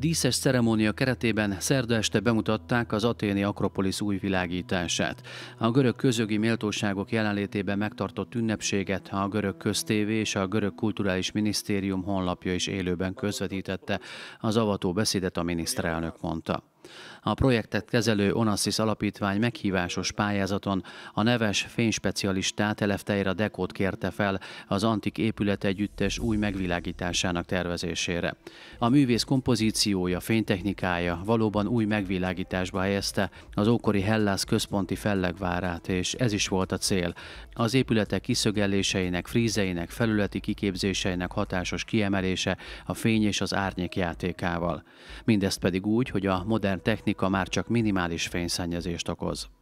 Díszes ceremónia keretében szerda este bemutatták az aténi Akropolis új világítását. A görög közögi méltóságok jelenlétében megtartott ünnepséget a görög köztévé és a görög kulturális minisztérium honlapja is élőben közvetítette. Az avató beszédet a miniszterelnök mondta. A projektet kezelő Onassis Alapítvány meghívásos pályázaton a neves fényspecialistát Elefteira Dekót kérte fel az antik épület együttes új megvilágításának tervezésére. A művész kompozíciója, fénytechnikája valóban új megvilágításba helyezte az ókori Hellász központi fellegvárát, és ez is volt a cél. Az épületek kiszögeléseinek, frízeinek, felületi kiképzéseinek hatásos kiemelése a fény és az árnyék játékával. Mindezt pedig úgy, hogy a modern technika már csak minimális fényszennyezést okoz.